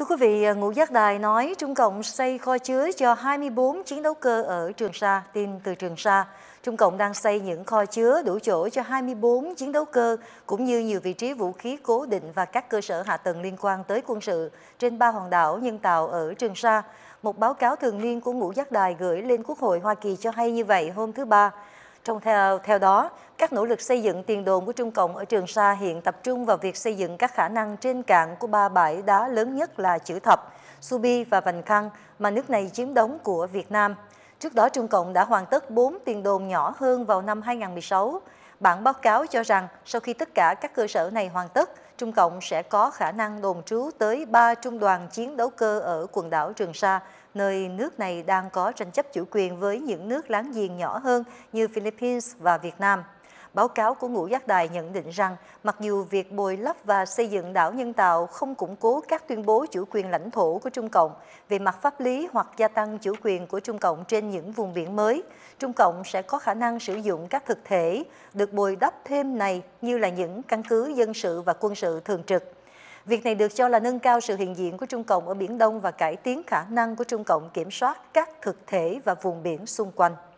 Thưa quý vị, à, Ngũ Giác Đài nói Trung Cộng xây kho chứa cho 24 chiến đấu cơ ở Trường Sa, tin từ Trường Sa. Trung Cộng đang xây những kho chứa đủ chỗ cho 24 chiến đấu cơ, cũng như nhiều vị trí vũ khí cố định và các cơ sở hạ tầng liên quan tới quân sự trên ba hòn đảo nhân tạo ở Trường Sa. Một báo cáo thường niên của Ngũ Giác Đài gửi lên Quốc hội Hoa Kỳ cho hay như vậy hôm thứ Ba. Trong theo, theo đó, các nỗ lực xây dựng tiền đồn của Trung Cộng ở Trường Sa hiện tập trung vào việc xây dựng các khả năng trên cạn của ba bãi đá lớn nhất là Chữ Thập, Subi và Vành Khăn mà nước này chiếm đóng của Việt Nam. Trước đó, Trung Cộng đã hoàn tất 4 tiền đồn nhỏ hơn vào năm 2016. Bản báo cáo cho rằng sau khi tất cả các cơ sở này hoàn tất, Trung Cộng sẽ có khả năng đồn trú tới 3 trung đoàn chiến đấu cơ ở quần đảo Trường Sa, nơi nước này đang có tranh chấp chủ quyền với những nước láng giềng nhỏ hơn như Philippines và Việt Nam. Báo cáo của Ngũ Giác Đài nhận định rằng, mặc dù việc bồi lấp và xây dựng đảo nhân tạo không củng cố các tuyên bố chủ quyền lãnh thổ của Trung Cộng về mặt pháp lý hoặc gia tăng chủ quyền của Trung Cộng trên những vùng biển mới, Trung Cộng sẽ có khả năng sử dụng các thực thể được bồi đắp thêm này như là những căn cứ dân sự và quân sự thường trực. Việc này được cho là nâng cao sự hiện diện của Trung Cộng ở Biển Đông và cải tiến khả năng của Trung Cộng kiểm soát các thực thể và vùng biển xung quanh.